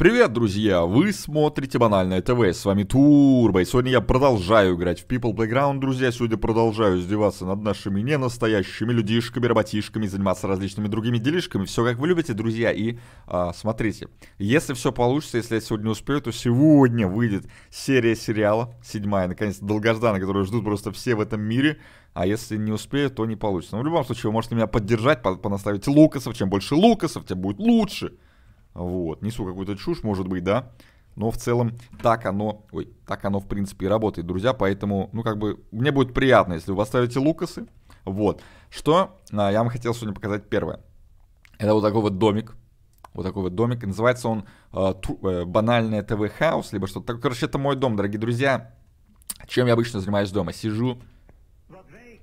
Привет, друзья! Вы смотрите Банальное ТВ, с вами Турбо, и сегодня я продолжаю играть в People Playground, друзья, сегодня продолжаю издеваться над нашими ненастоящими людишками, работишками, заниматься различными другими делишками, все как вы любите, друзья, и а, смотрите, если все получится, если я сегодня успею, то сегодня выйдет серия сериала, седьмая, наконец-то, долгожданная, которую ждут просто все в этом мире, а если не успею, то не получится. Но в любом случае, вы можете меня поддержать, понаставить лукасов, чем больше лукасов, тем будет лучше. Вот, несу какую-то чушь, может быть, да, но в целом так оно, ой, так оно в принципе и работает, друзья, поэтому, ну, как бы, мне будет приятно, если вы оставите Лукасы, вот. Что а, я вам хотел сегодня показать первое. Это вот такой вот домик, вот такой вот домик, называется он э, э, банальное ТВ-хаус, либо что-то такое, короче, это мой дом, дорогие друзья, чем я обычно занимаюсь дома, сижу,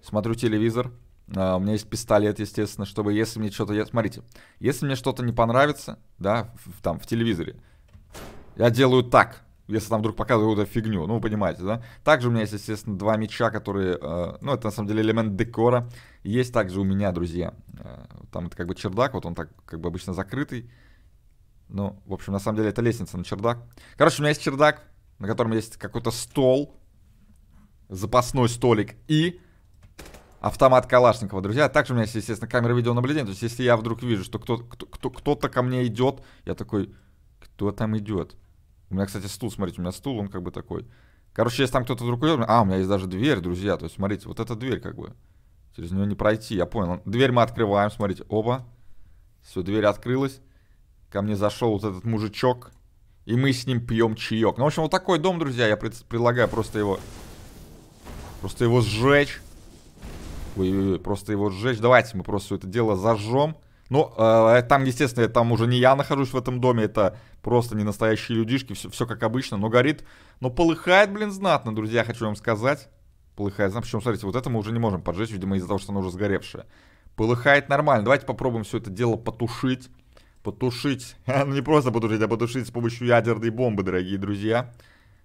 смотрю телевизор, а, у меня есть пистолет, естественно, чтобы если мне что-то... Смотрите, если мне что-то не понравится, да, в, там, в телевизоре, я делаю так, если там вдруг показывают какую-то фигню, ну, вы понимаете, да? Также у меня есть, естественно, два меча, которые, э, ну, это на самом деле элемент декора. Есть также у меня, друзья, э, там это как бы чердак, вот он так как бы обычно закрытый. Ну, в общем, на самом деле это лестница на чердак. Короче, у меня есть чердак, на котором есть какой-то стол, запасной столик и автомат Калашникова, друзья. Также у меня, естественно, камера видеонаблюдения. То есть, если я вдруг вижу, что кто-то кто, кто, ко мне идет, я такой, кто там идет? У меня, кстати, стул, смотрите, у меня стул, он как бы такой. Короче, если там кто-то вдруг идет, а, у меня есть даже дверь, друзья. То есть, смотрите, вот эта дверь как бы. Через нее не пройти, я понял. Дверь мы открываем, смотрите, оба. Все, дверь открылась. Ко мне зашел вот этот мужичок. И мы с ним пьем чаек. Ну, в общем, вот такой дом, друзья. Я предлагаю просто его... Просто его сжечь. Ой-ой-ой, просто его сжечь. Давайте мы просто это дело зажжем. Ну, э, э, там, естественно, там уже не я нахожусь в этом доме, это просто не настоящие людишки, все, все как обычно, но горит, но полыхает, блин, знатно, друзья, хочу вам сказать. Полыхает, знатно, причем, смотрите, вот это мы уже не можем поджечь, видимо, из-за того, что оно уже сгоревшее. Полыхает нормально, давайте попробуем все это дело потушить. Потушить, ну не просто потушить, а потушить с помощью ядерной бомбы, дорогие друзья.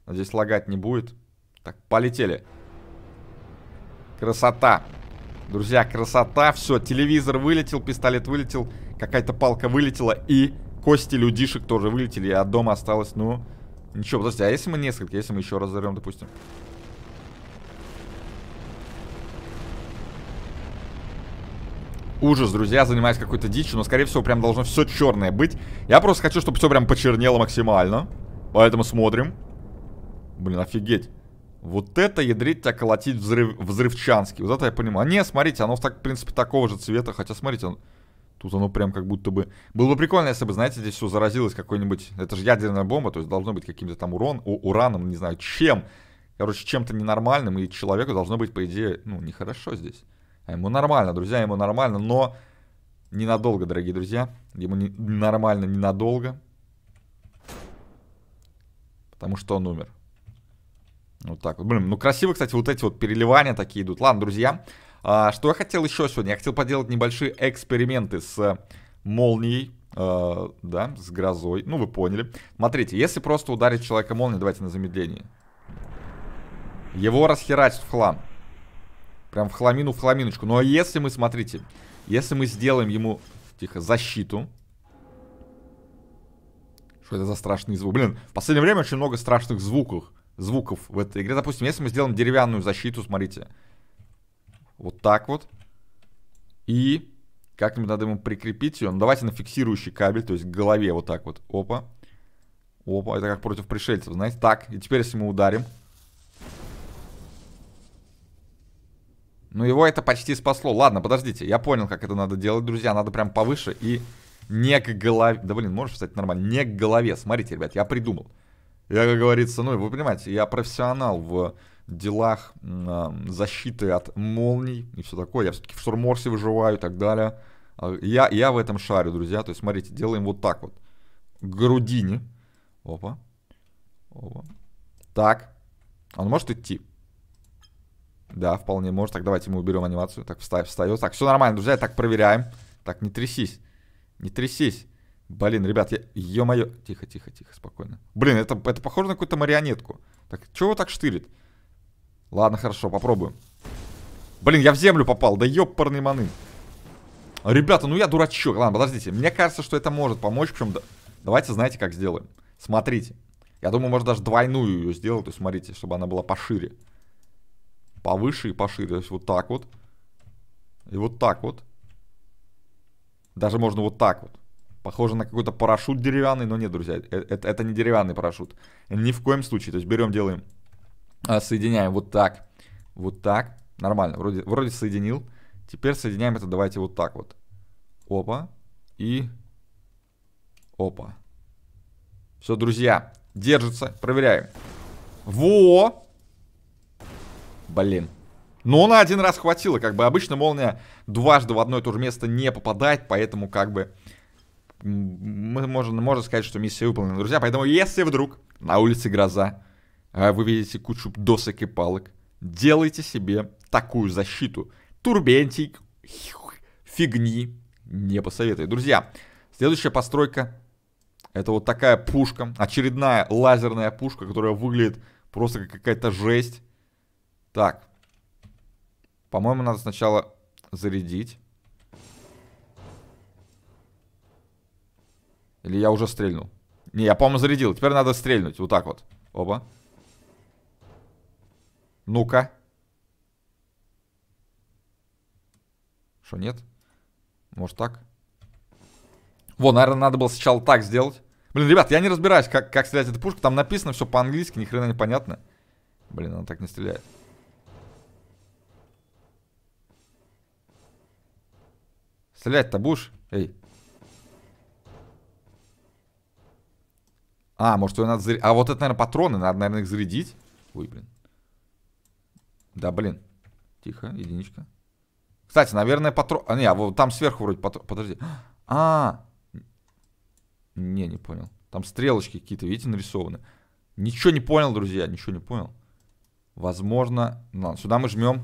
Надеюсь, лагать не будет. Так, полетели. Красота. Друзья, красота, все, телевизор вылетел, пистолет вылетел, какая-то палка вылетела и кости людишек тоже вылетели, а дома осталось, ну, ничего. Подожди, а если мы несколько, если мы еще раз допустим? ужас, друзья, занимаюсь какой-то дичью, но, скорее всего, прям должно все черное быть. Я просто хочу, чтобы все прям почернело максимально. Поэтому смотрим. Блин, офигеть. Вот это ядрить тебя колотить взрыв, взрывчанский. Вот это я понимаю. А не, смотрите, оно так, в принципе, такого же цвета. Хотя, смотрите, он, тут оно прям как будто бы... Было бы прикольно, если бы, знаете, здесь все заразилось какой-нибудь... Это же ядерная бомба, то есть должно быть каким-то там урон, у, ураном, не знаю, чем. Короче, чем-то ненормальным, и человеку должно быть, по идее, ну, нехорошо здесь. А ему нормально, друзья, ему нормально, но ненадолго, дорогие друзья. Ему не, нормально ненадолго. Потому что он умер. Вот так вот. Блин, ну красиво, кстати, вот эти вот переливания такие идут. Ладно, друзья. А, что я хотел еще сегодня? Я хотел поделать небольшие эксперименты с молнией. Э, да, с грозой. Ну, вы поняли. Смотрите, если просто ударить человека молнией, давайте на замедлении. Его расхерачит в хлам. Прям в хламину, в хламиночку. Но ну, а если мы, смотрите, если мы сделаем ему, тихо, защиту. Что это за страшный звук? Блин, в последнее время очень много страшных звуков звуков в этой игре. Допустим, если мы сделаем деревянную защиту, смотрите. Вот так вот. И как-нибудь надо ему прикрепить ее. Ну, давайте на фиксирующий кабель, то есть к голове вот так вот. Опа. Опа, это как против пришельцев, знаете. Так, и теперь если мы ударим. Ну, его это почти спасло. Ладно, подождите, я понял, как это надо делать, друзья. Надо прям повыше и не к голове... Да, блин, можешь, кстати, нормально. Не к голове. Смотрите, ребят, я придумал. Я, как говорится, ну, вы понимаете, я профессионал в делах а, защиты от молний и все такое. Я все-таки в Сурморсе выживаю и так далее. А, я, я в этом шарю, друзья. То есть, смотрите, делаем вот так вот. Грудине. Опа. Опа. Так. Он может идти? Да, вполне может. Так, давайте мы уберем анимацию. Так, встает. Так, все нормально, друзья. Так, проверяем. Так, не трясись. Не трясись. Блин, ребят, я... ё-моё. Тихо, тихо, тихо, спокойно. Блин, это, это похоже на какую-то марионетку. Так, чего его так штырит? Ладно, хорошо, попробуем. Блин, я в землю попал, да ёпарный маны. Ребята, ну я дурачок. Ладно, подождите. Мне кажется, что это может помочь. Причем, да... давайте, знаете, как сделаем. Смотрите. Я думаю, может даже двойную ее сделать. То есть, смотрите, чтобы она была пошире. Повыше и пошире. То есть, вот так вот. И вот так вот. Даже можно вот так вот. Похоже на какой-то парашют деревянный, но нет, друзья, э, это, это не деревянный парашют. Ни в коем случае. То есть берем, делаем, а, соединяем вот так, вот так. Нормально, вроде, вроде соединил. Теперь соединяем это, давайте вот так вот. Опа. И... Опа. Все, друзья, держится. Проверяем. Во! Блин. Но на один раз хватило, как бы обычно молния дважды в одно и то же место не попадает, поэтому как бы мы можем, можно сказать, что миссия выполнена, друзья. Поэтому, если вдруг на улице гроза, а, вы видите кучу досок и палок, делайте себе такую защиту. Турбентик, фигни не посоветую. Друзья, следующая постройка, это вот такая пушка, очередная лазерная пушка, которая выглядит просто как какая-то жесть. Так, по-моему, надо сначала зарядить. Или я уже стрельнул? Не, я, по-моему, зарядил. Теперь надо стрельнуть. Вот так вот. Оба. Ну-ка. Что, нет? Может так? Во, наверное, надо было сначала так сделать. Блин, ребят, я не разбираюсь, как, как стрелять эту пушку. Там написано все по-английски, ни хрена не Блин, она так не стреляет. Стрелять-то будешь? Эй. А, может, ее надо зарядить. А вот это, наверное, патроны. Надо, наверное, их зарядить. Ой, блин. Да, блин. Тихо, единичка. Кстати, наверное, патрон... А, не, а вот там сверху вроде патрон... Подожди. А, -а, -а. Не, не понял. Там стрелочки какие-то, видите, нарисованы. Ничего не понял, друзья, ничего не понял. Возможно... Ну, ладно, сюда мы жмем.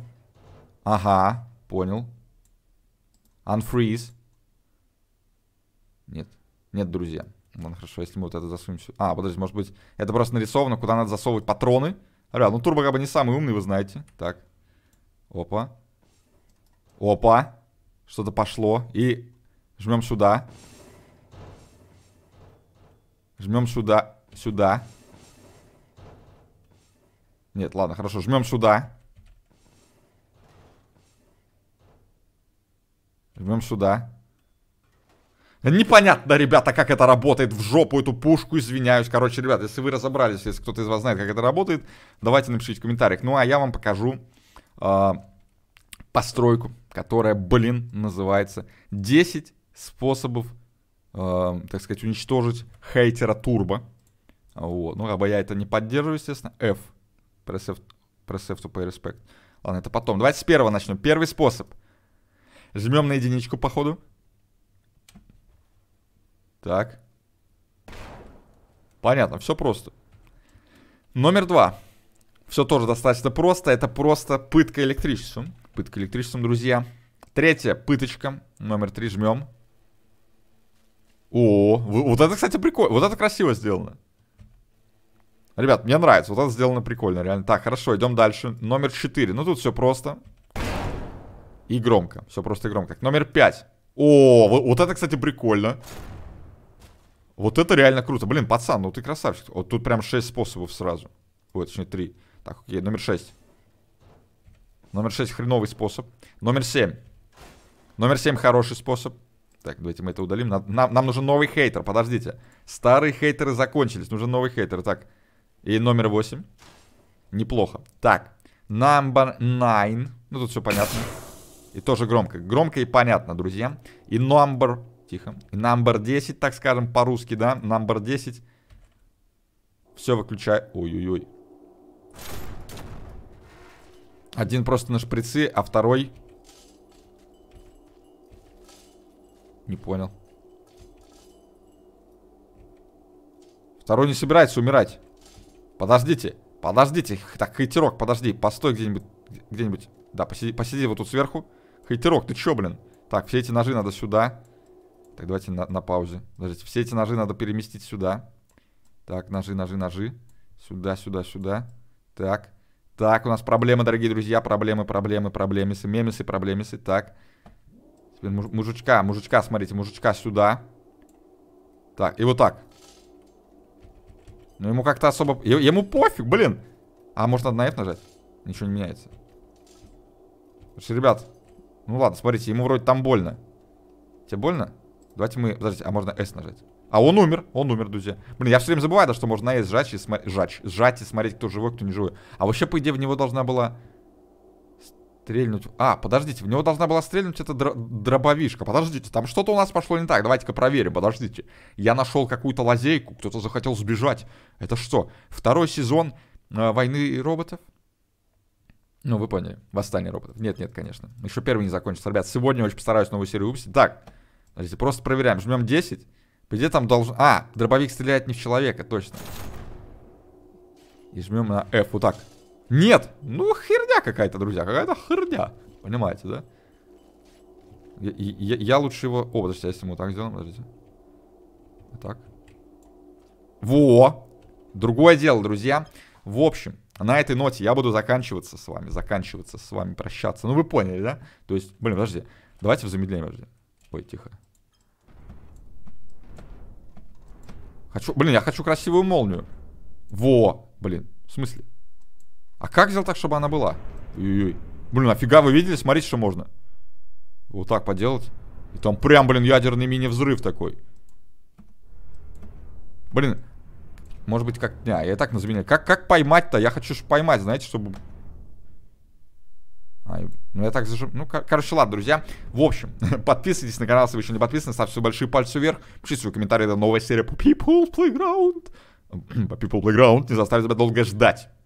Ага, понял. Unfreeze. Нет, нет, друзья. Ладно, хорошо, если мы вот это засунем сюда. А, подожди, может быть, это просто нарисовано, куда надо засовывать патроны. Ребят, ну Турбо бы не самый умный, вы знаете. Так. Опа. Опа. Что-то пошло. И жмем сюда. Жмем сюда. Сюда. Нет, ладно, хорошо. Жмем сюда. Жмем сюда. Непонятно, ребята, как это работает в жопу эту пушку, извиняюсь. Короче, ребят, если вы разобрались, если кто-то из вас знает, как это работает, давайте напишите в комментариях. Ну, а я вам покажу э, постройку, которая, блин, называется 10 способов, э, так сказать, уничтожить хейтера турбо. Вот, ну, как бы я это не поддерживаю, естественно. F. Press F, press F to pay respect. Ладно, это потом. Давайте с первого начнем. Первый способ. Жмем на единичку, походу. Так. Понятно, все просто. Номер два. Все тоже достаточно просто. Это просто пытка электричеством. Пытка электричеством, друзья. Третья пыточка. Номер три жмем. О, вот это, кстати, прикольно. Вот это красиво сделано. Ребят, мне нравится. Вот это сделано прикольно, реально. Так, хорошо, идем дальше. Номер 4. Ну, тут все просто. И громко. Все просто и громко. Так, номер 5. О, вот это, кстати, прикольно. Вот это реально круто. Блин, пацан, ну ты красавчик. Вот тут прям 6 способов сразу. Ой, точнее 3. Так, окей, номер 6. Номер 6 хреновый способ. Номер 7. Номер 7 хороший способ. Так, давайте мы это удалим. Нам, нам, нам нужен новый хейтер, подождите. Старые хейтеры закончились, нужен новый хейтер. Так, и номер 8. Неплохо. Так, number 9. Ну, тут все понятно. И тоже громко. Громко и понятно, друзья. И number Тихо. Number 10, так скажем, по-русски, да? Number 10. Все выключай. Ой-ой-ой. Один просто на шприцы, а второй... Не понял. Второй не собирается умирать. Подождите. Подождите. Так, хейтерок, подожди. Постой где-нибудь. Где-нибудь. Да, посиди, посиди вот тут сверху. Хейтерок, ты чё, блин? Так, все эти ножи надо сюда. Так, давайте на, на паузе. Подождите, все эти ножи надо переместить сюда. Так, ножи, ножи, ножи. Сюда, сюда, сюда. Так. Так, у нас проблемы, дорогие друзья. Проблемы, проблемы, проблемисы. Мемисы, проблемисы. Так. Теперь муж, мужичка, мужичка, смотрите, мужичка сюда. Так, и вот так. Ну, ему как-то особо... Ему пофиг, блин. А, может, надо на F нажать? Ничего не меняется. Слушай, ребят, ну ладно, смотрите, ему вроде там больно. Тебе больно? Давайте мы... Подождите, а можно S нажать? А он умер, он умер, друзья. Блин, я все время забываю, да, что можно S сжать и, смо... Жать, сжать и смотреть, кто живой, кто не живой. А вообще, по идее, в него должна была стрельнуть... А, подождите, в него должна была стрельнуть эта др... дробовишка. Подождите, там что-то у нас пошло не так. Давайте-ка проверим, подождите. Я нашел какую-то лазейку, кто-то захотел сбежать. Это что, второй сезон э, «Войны роботов»? Ну, вы поняли. Восстание роботов. Нет, нет, конечно. Еще первый не закончится. Ребят, сегодня очень постараюсь новую серию выпустить. Так, Смотрите, просто проверяем. Жмем 10. Где там должен... А, дробовик стреляет не в человека, точно. И жмем на F вот так. Нет! Ну, херня какая-то, друзья. Какая-то херня. Понимаете, да? Я, я, я лучше его... О, подождите, а если мы вот так сделаем, подождите. Вот так. Во! Другое дело, друзья. В общем, на этой ноте я буду заканчиваться с вами. Заканчиваться с вами, прощаться. Ну, вы поняли, да? То есть, блин, подожди. Давайте в замедлении, подожди. Ой, тихо. Хочу, блин, я хочу красивую молнию. Во, блин, в смысле? А как сделать так, чтобы она была? Ой-ой-ой. Блин, офига вы видели? Смотрите, что можно. Вот так поделать. И там прям, блин, ядерный мини-взрыв такой. Блин, может быть, как... Не, я так на замене. Как, как поймать-то? Я хочу поймать, знаете, чтобы... Ай, ну, я так зажим... Ну, кор короче, ладно, друзья. В общем, подписывайтесь на канал, если вы еще не подписаны. Ставьте большой палец вверх. Пишите свои комментарии. Это новая серия по People Playground. По People Playground. Не заставит тебя долго ждать.